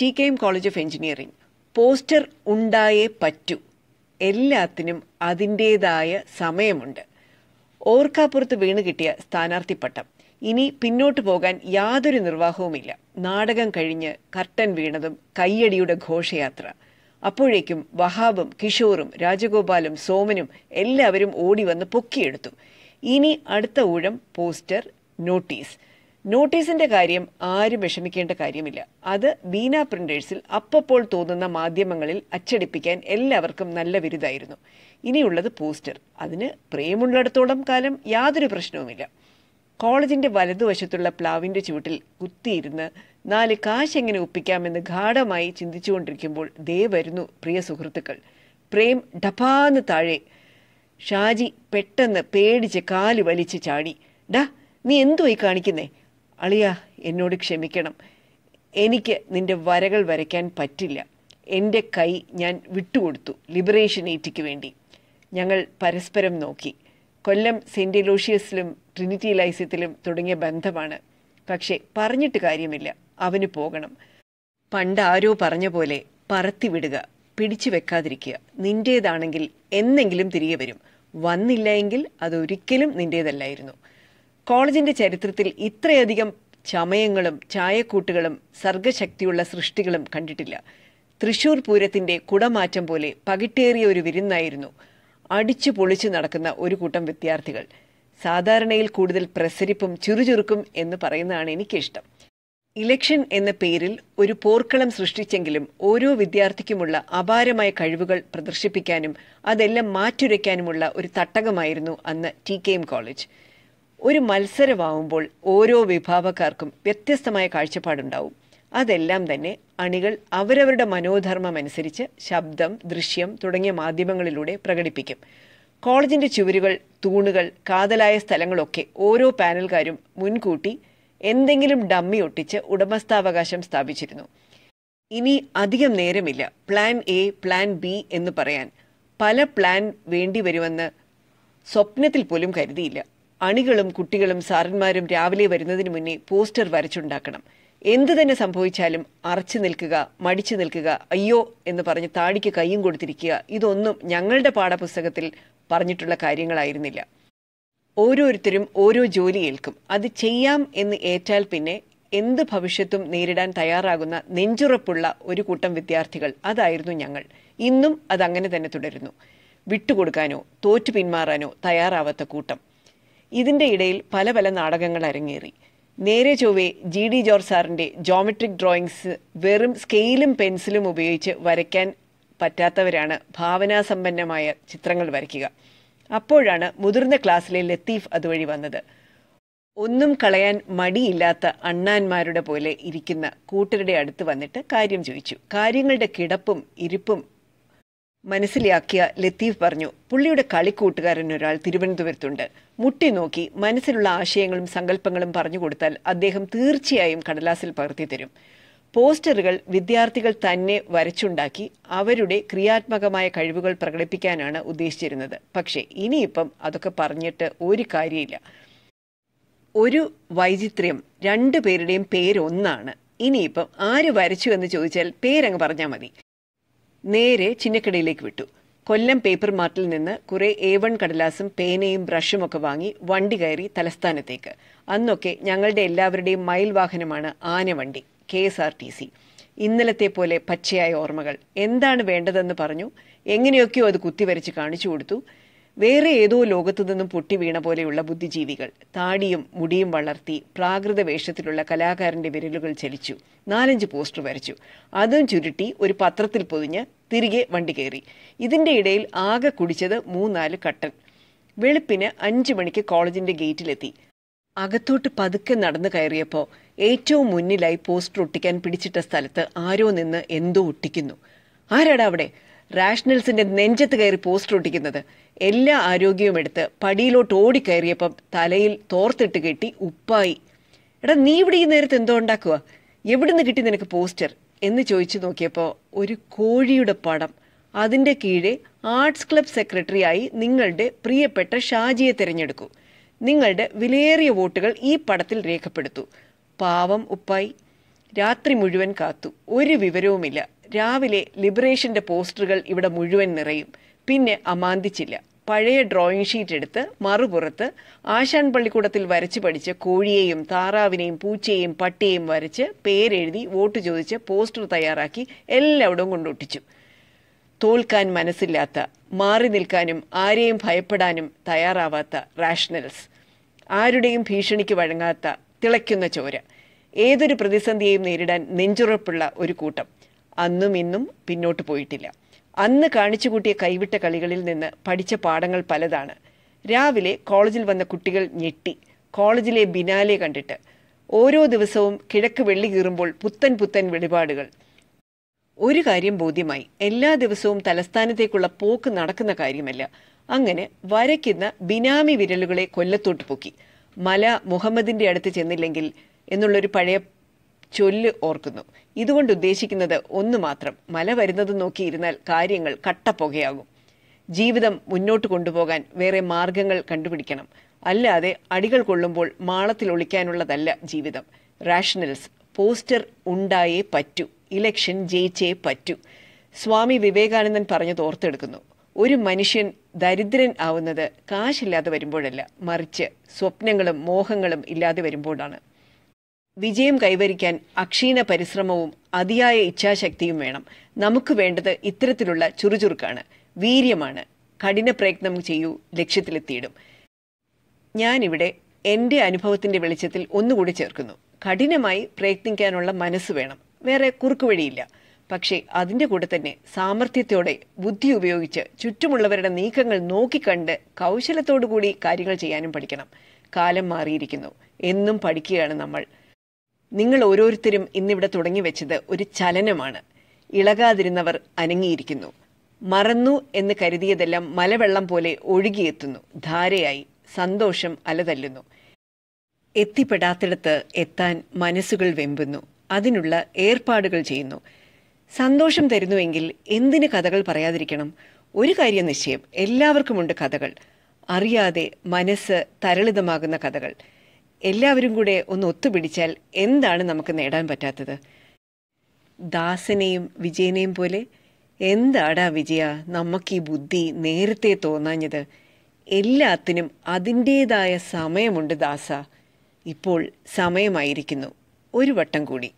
T K M college of engineering poster ഉണ്ടായേ പറ്റൂ എല്ലാത്തിനും അതിൻ്റേതായ സമയമുണ്ട് ഓർക്കാപ്പുറത്ത് വീണ് കിട്ടിയ പട്ടം ഇനി പിന്നോട്ട് പോകാൻ യാതൊരു നിർവാഹവുമില്ല നാടകം കഴിഞ്ഞ് കർട്ടൻ വീണതും കയ്യടിയുടെ ഘോഷയാത്ര അപ്പോഴേക്കും വഹാബും കിഷോറും രാജഗോപാലും സോമനും എല്ലാവരും ഓടി വന്ന് പൊക്കിയെടുത്തു ഇനി അടുത്ത ഊഴം പോസ്റ്റർ നോട്ടീസ് നോട്ടീസിന്റെ കാര്യം ആരും വിഷമിക്കേണ്ട കാര്യമില്ല അത് ബീന പ്രിന്റേഴ്സിൽ അപ്പപ്പോൾ തോന്നുന്ന മാധ്യമങ്ങളിൽ അച്ചടിപ്പിക്കാൻ എല്ലാവർക്കും നല്ല വിരുദായിരുന്നു ഇനിയുള്ളത് പോസ്റ്റർ അതിന് പ്രേമുള്ളിടത്തോളം കാലം യാതൊരു പ്രശ്നവുമില്ല കോളേജിന്റെ വലതുവശത്തുള്ള പ്ലാവിന്റെ ചുവട്ടിൽ കുത്തിയിരുന്ന് നാല് കാശെങ്ങനെ ഒപ്പിക്കാമെന്ന് ഗാഠമായി ചിന്തിച്ചുകൊണ്ടിരിക്കുമ്പോൾ ദേ വരുന്നു പ്രിയ സുഹൃത്തുക്കൾ പ്രേം ഡപാന്ന് താഴെ ഷാജി പെട്ടെന്ന് പേടിച്ച് കാല് വലിച്ച് ചാടി ഡാ നീ എന്തുവായി കാണിക്കുന്നേ അളിയ എന്നോട് ക്ഷമിക്കണം എനിക്ക് നിന്റെ വരകൾ വരയ്ക്കാൻ പറ്റില്ല എൻ്റെ കൈ ഞാൻ വിട്ടുകൊടുത്തു ലിബറേഷൻ ഏറ്റിക്ക് വേണ്ടി ഞങ്ങൾ പരസ്പരം നോക്കി കൊല്ലം സെൻറ്റ് എലോഷ്യസിലും ട്രിനിറ്റി ലൈസ്യത്തിലും തുടങ്ങിയ ബന്ധമാണ് പക്ഷേ പറഞ്ഞിട്ട് കാര്യമില്ല അവന് പോകണം പണ്ട് ആരോ പറഞ്ഞ പോലെ പറത്തിവിടുക പിടിച്ചു വെക്കാതിരിക്കുക നിൻ്റേതാണെങ്കിൽ എന്നെങ്കിലും തിരികെ വരും വന്നില്ല എങ്കിൽ അതൊരിക്കലും നിൻ്റേതല്ലായിരുന്നു കോളേജിന്റെ ചരിത്രത്തിൽ ഇത്രയധികം ചമയങ്ങളും ചായക്കൂട്ടുകളും സർഗശക്തിയുള്ള സൃഷ്ടികളും കണ്ടിട്ടില്ല തൃശൂർ പൂരത്തിന്റെ കുടമാറ്റം പോലെ പകിട്ടേറിയ ഒരു വിരുന്നായിരുന്നു അടിച്ചു പൊളിച്ചു നടക്കുന്ന ഒരു കൂട്ടം വിദ്യാർത്ഥികൾ സാധാരണയിൽ കൂടുതൽ പ്രസരിപ്പും ചുറുചുറുക്കും എന്ന് പറയുന്നതാണ് എനിക്കിഷ്ടം ഇലക്ഷൻ എന്ന പേരിൽ ഒരു പോർക്കളം സൃഷ്ടിച്ചെങ്കിലും ഓരോ വിദ്യാർത്ഥിക്കുമുള്ള അപാരമായ കഴിവുകൾ പ്രദർശിപ്പിക്കാനും അതെല്ലാം മാറ്റുരയ്ക്കാനുമുള്ള ഒരു തട്ടകമായിരുന്നു അന്ന് ടി കെ എം കോളേജ് ഒരു മത്സരമാവുമ്പോൾ ഓരോ വിഭാഗക്കാർക്കും വ്യത്യസ്തമായ കാഴ്ചപ്പാടുണ്ടാവും അതെല്ലാം തന്നെ അണികൾ അവരവരുടെ മനോധർമ്മം അനുസരിച്ച് ശബ്ദം ദൃശ്യം തുടങ്ങിയ മാധ്യമങ്ങളിലൂടെ പ്രകടിപ്പിക്കും കോളേജിൻ്റെ ചുവരുകൾ തൂണുകൾ കാതലായ സ്ഥലങ്ങളൊക്കെ ഓരോ പാനൽക്കാരും മുൻകൂട്ടി എന്തെങ്കിലും ഡമ്മി ഒട്ടിച്ച് ഉടമസ്ഥാവകാശം സ്ഥാപിച്ചിരുന്നു ഇനി അധികം നേരമില്ല പ്ലാൻ എ പ്ലാൻ ബി എന്ന് പറയാൻ പല പ്ലാൻ വേണ്ടി വരുമെന്ന് സ്വപ്നത്തിൽ പോലും കരുതിയില്ല അണികളും കുട്ടികളും സാറന്മാരും രാവിലെ വരുന്നതിന് മുന്നേ പോസ്റ്റർ വരച്ചുണ്ടാക്കണം എന്തു തന്നെ സംഭവിച്ചാലും അറച്ചു നിൽക്കുക മടിച്ചു നിൽക്കുക അയ്യോ എന്ന് പറഞ്ഞ് താടിക്ക് കൈയും കൊടുത്തിരിക്കുക ഇതൊന്നും ഞങ്ങളുടെ പാഠപുസ്തകത്തിൽ പറഞ്ഞിട്ടുള്ള കാര്യങ്ങളായിരുന്നില്ല ഓരോരുത്തരും ഓരോ ജോലി ഏൽക്കും അത് ചെയ്യാം എന്ന് ഏറ്റാൽ പിന്നെ എന്ത് ഭവിഷ്യത്തും നേരിടാൻ തയ്യാറാകുന്ന നെഞ്ചുറപ്പുള്ള ഒരു കൂട്ടം വിദ്യാർത്ഥികൾ അതായിരുന്നു ഞങ്ങൾ ഇന്നും അതങ്ങനെ തന്നെ തുടരുന്നു വിട്ടുകൊടുക്കാനോ തോറ്റു പിന്മാറാനോ തയ്യാറാവാത്ത കൂട്ടം ഇതിൻ്റെ ഇടയിൽ പല പല നാടകങ്ങൾ അരങ്ങേറി നേരെ ചൊവ്വെ ജി ഡി ജോർജ് സാറിൻ്റെ ജോമെട്രിക് ഡ്രോയിങ്സ് വെറും സ്കെയിലും പെൻസിലും ഉപയോഗിച്ച് വരയ്ക്കാൻ പറ്റാത്തവരാണ് ഭാവനാസമ്പന്നമായ ചിത്രങ്ങൾ വരയ്ക്കുക അപ്പോഴാണ് മുതിർന്ന ക്ലാസ്സിലെ ലത്തീഫ് അതുവഴി വന്നത് ഒന്നും കളയാൻ മടിയില്ലാത്ത അണ്ണാന്മാരുടെ പോലെ ഇരിക്കുന്ന കൂട്ടരുടെ അടുത്ത് വന്നിട്ട് കാര്യം ചോദിച്ചു കാര്യങ്ങളുടെ കിടപ്പും ഇരിപ്പും മനസ്സിലാക്കിയ ലത്തീഫ് പറഞ്ഞു പുള്ളിയുടെ കളിക്കൂട്ടുകാരൻ ഒരാൾ തിരുവനന്തപുരത്തുണ്ട് മുട്ടി നോക്കി മനസ്സിലുള്ള ആശയങ്ങളും സങ്കല്പങ്ങളും പറഞ്ഞു കൊടുത്താൽ അദ്ദേഹം തീർച്ചയായും കടലാസിൽ പകർത്തി തരും പോസ്റ്ററുകൾ വിദ്യാർത്ഥികൾ തന്നെ വരച്ചുണ്ടാക്കി അവരുടെ ക്രിയാത്മകമായ കഴിവുകൾ പ്രകടിപ്പിക്കാനാണ് ഉദ്ദേശിച്ചിരുന്നത് പക്ഷേ ഇനിയിപ്പം അതൊക്കെ പറഞ്ഞിട്ട് ഒരു കാര്യമില്ല ഒരു വൈചിത്ര്യം രണ്ടു പേരുടെയും പേരൊന്നാണ് ഇനിയിപ്പം ആര് വരച്ചു എന്ന് ചോദിച്ചാൽ പേരങ്ങ് പറഞ്ഞാൽ മതി നേരെ ചിന്നക്കടയിലേക്ക് വിട്ടു കൊല്ലം പേപ്പർ മാർട്ടിൽ നിന്ന് കുറെ എ വൺ കടലാസും പേനയും ബ്രഷും ഒക്കെ വാങ്ങി വണ്ടി കയറി തലസ്ഥാനത്തേക്ക് അന്നൊക്കെ ഞങ്ങളുടെ എല്ലാവരുടെയും മയിൽ വാഹനമാണ് ആനവണ്ടി K S R T C ഇന്നലത്തെ പോലെ പച്ചയായ ഓർമ്മകൾ എന്താണ് വേണ്ടതെന്ന് പറഞ്ഞു എങ്ങനെയൊക്കെയോ അത് കുത്തിവരച്ച് കാണിച്ചു കൊടുത്തു വേറെ ഏതോ ലോകത്തു നിന്നും പൊട്ടി വീണ പോലെയുള്ള ബുദ്ധിജീവികൾ താടിയും മുടിയും വളർത്തി പ്രാകൃത വേഷത്തിലുള്ള കലാകാരന്റെ വിരലുകൾ ചലിച്ചു നാലഞ്ച് പോസ്റ്റർ വരച്ചു അതും ചുരുട്ടി ഒരു പത്രത്തിൽ പൊതിഞ്ഞ് തിരികെ വണ്ടി കയറി ഇതിൻ്റെ ഇടയിൽ ആകെ കുടിച്ചത് മൂന്നാല് കട്ടൻ വെളുപ്പിന് അഞ്ചു മണിക്ക് കോളേജിൻ്റെ ഗേറ്റിലെത്തി അകത്തോട്ട് പതുക്കെ നടന്നു കയറിയപ്പോൾ ഏറ്റവും മുന്നിലായി പോസ്റ്റർ ഒട്ടിക്കാൻ പിടിച്ചിട്ട സ്ഥലത്ത് ആരോ നിന്ന് എന്തോ ഒട്ടിക്കുന്നു ആരാടാ അവിടെ റാഷണൽസിന്റെ നെഞ്ചത്ത് കയറി പോസ്റ്റർ ഒട്ടിക്കുന്നത് എല്ലാ ആരോഗ്യവും എടുത്ത് പടിയിലോട്ട് ഓടിക്കയറിയപ്പം തലയിൽ തോർത്തിട്ട് കെട്ടി ഉപ്പായി എടാ നീ ഇവിടെ ഈ നേരത്ത് എന്തോ ഉണ്ടാക്കുക എവിടുന്ന് കിട്ടി നിനക്ക് പോസ്റ്റർ എന്ന് ചോദിച്ചു നോക്കിയപ്പോൾ ഒരു കോഴിയുടെ പടം അതിൻ്റെ കീഴെ ആർട്സ് ക്ലബ് സെക്രട്ടറിയായി നിങ്ങളുടെ പ്രിയപ്പെട്ട ഷാജിയെ തിരഞ്ഞെടുക്കൂ നിങ്ങളുടെ വിലയേറിയ വോട്ടുകൾ ഈ പടത്തിൽ രേഖപ്പെടുത്തു പാവം ഉപ്പായി രാത്രി മുഴുവൻ കാത്തു ഒരു വിവരവുമില്ല രാവിലെ ലിബറേഷൻ്റെ പോസ്റ്ററുകൾ ഇവിടെ മുഴുവൻ നിറയും പിന്നെ അമാന്തിച്ചില്ല പഴയ ഡ്രോയിങ് ഷീറ്റ് എടുത്ത് മറുപുറത്ത് ആശാൻ പള്ളിക്കൂടത്തിൽ വരച്ച് പഠിച്ച് കോഴിയെയും താറാവിനെയും പൂച്ചയെയും പട്ടിയെയും വരച്ച് പേരെഴുതി വോട്ട് ചോദിച്ച് പോസ്റ്റർ തയ്യാറാക്കി എല്ലായിടവും കൊണ്ടൊട്ടിച്ചു തോൽക്കാൻ മനസ്സില്ലാത്ത മാറി നിൽക്കാനും ആരെയും ഭയപ്പെടാനും തയ്യാറാവാത്ത റാഷണൽസ് ആരുടെയും ഭീഷണിക്ക് വഴങ്ങാത്ത തിളയ്ക്കുന്ന ചോര ഏതൊരു പ്രതിസന്ധിയെയും നേരിടാൻ നെഞ്ചുറപ്പുള്ള ഒരു കൂട്ടം അന്നും ഇന്നും പിന്നോട്ട് പോയിട്ടില്ല അന്ന് കാണിച്ചു കൂട്ടിയ കൈവിട്ട കളികളിൽ നിന്ന് പഠിച്ച പാഠങ്ങൾ പലതാണ് രാവിലെ കോളേജിൽ വന്ന കുട്ടികൾ ഞെട്ടി കോളേജിലെ ബിനാലെ കണ്ടിട്ട് ഓരോ ദിവസവും കിഴക്ക് വെള്ളി കീറുമ്പോൾ പുത്തൻ പുത്തൻ വെളിപാടുകൾ ഒരു കാര്യം ബോധ്യമായി എല്ലാ ദിവസവും തലസ്ഥാനത്തേക്കുള്ള പോക്ക് നടക്കുന്ന കാര്യമല്ല അങ്ങനെ വരയ്ക്കുന്ന ബിനാമി വിരലുകളെ കൊല്ലത്തോട്ട് പൊക്കി മല മുഹമ്മദിന്റെ അടുത്ത് ചെന്നില്ലെങ്കിൽ എന്നുള്ളൊരു പഴയ ചൊല്ല് ഓർക്കുന്നു ഇതുകൊണ്ട് ഉദ്ദേശിക്കുന്നത് ഒന്ന് മാത്രം മല വരുന്നത് നോക്കിയിരുന്നാൽ കാര്യങ്ങൾ കട്ടപ്പുകയാകും ജീവിതം മുന്നോട്ട് കൊണ്ടുപോകാൻ വേറെ മാർഗങ്ങൾ കണ്ടുപിടിക്കണം അല്ലാതെ അടികൾ കൊള്ളുമ്പോൾ മാളത്തിൽ ഒളിക്കാനുള്ളതല്ല ജീവിതം റാഷണൽസ് പോസ്റ്റർ ഉണ്ടായേ പറ്റൂ ഇലക്ഷൻ ജയിച്ചേ പറ്റൂ സ്വാമി വിവേകാനന്ദൻ പറഞ്ഞത് ഓർത്തെടുക്കുന്നു ഒരു മനുഷ്യൻ ദരിദ്രൻ ആവുന്നത് കാശില്ലാതെ വരുമ്പോഴല്ല മറിച്ച് സ്വപ്നങ്ങളും മോഹങ്ങളും ഇല്ലാതെ വരുമ്പോഴാണ് വിജയം കൈവരിക്കാൻ അക്ഷീണ പരിശ്രമവും അതിയായ ഇച്ഛാശക്തിയും വേണം നമുക്ക് വേണ്ടത് ഇത്തരത്തിലുള്ള ചുറുചുറുക്കാണ് വീര്യമാണ് കഠിന പ്രയത്നം ചെയ്യൂ ലക്ഷ്യത്തിലെത്തിയിടും ഞാനിവിടെ എൻ്റെ അനുഭവത്തിൻ്റെ വെളിച്ചത്തിൽ ഒന്നുകൂടി ചേർക്കുന്നു കഠിനമായി പ്രയത്നിക്കാനുള്ള മനസ്സ് വേണം വേറെ കുറുക്കുവഴിയില്ല പക്ഷേ അതിൻ്റെ കൂടെ തന്നെ സാമർഥ്യത്തോടെ ബുദ്ധി ഉപയോഗിച്ച് ചുറ്റുമുള്ളവരുടെ നീക്കങ്ങൾ നോക്കിക്കണ്ട് കൗശലത്തോടുകൂടി കാര്യങ്ങൾ ചെയ്യാനും പഠിക്കണം കാലം മാറിയിരിക്കുന്നു എന്നും പഠിക്കുകയാണ് നമ്മൾ നിങ്ങൾ ഓരോരുത്തരും ഇന്നിവിടെ തുടങ്ങി വെച്ചത് ഒരു ചലനമാണ് ഇളകാതിരുന്നവർ അനങ്ങിയിരിക്കുന്നു മറന്നു എന്ന് കരുതിയതെല്ലാം മലവെള്ളം പോലെ ഒഴുകിയെത്തുന്നു ധാരയായി സന്തോഷം അലതല്ലുന്നു എത്തിപ്പെടാത്തിടത്ത് എത്താൻ മനസ്സുകൾ വെമ്പുന്നു അതിനുള്ള ഏർപ്പാടുകൾ ചെയ്യുന്നു സന്തോഷം തരുന്നുവെങ്കിൽ എന്തിന് കഥകൾ പറയാതിരിക്കണം ഒരു കാര്യം നിശ്ചയം എല്ലാവർക്കുമുണ്ട് കഥകൾ അറിയാതെ മനസ്സ് തരളിതമാകുന്ന കഥകൾ എല്ലാവരും കൂടെ ഒന്ന് ഒത്തുപിടിച്ചാൽ എന്താണ് നമുക്ക് നേടാൻ പറ്റാത്തത് ദാസനെയും വിജയനെയും പോലെ എന്താടാ വിജയ നമുക്ക് ഈ ബുദ്ധി നേരത്തെ തോന്നാഞ്ഞത് എല്ലാത്തിനും അതിൻ്റേതായ സമയമുണ്ട് ദാസ ഇപ്പോൾ സമയമായിരിക്കുന്നു ഒരു വട്ടം കൂടി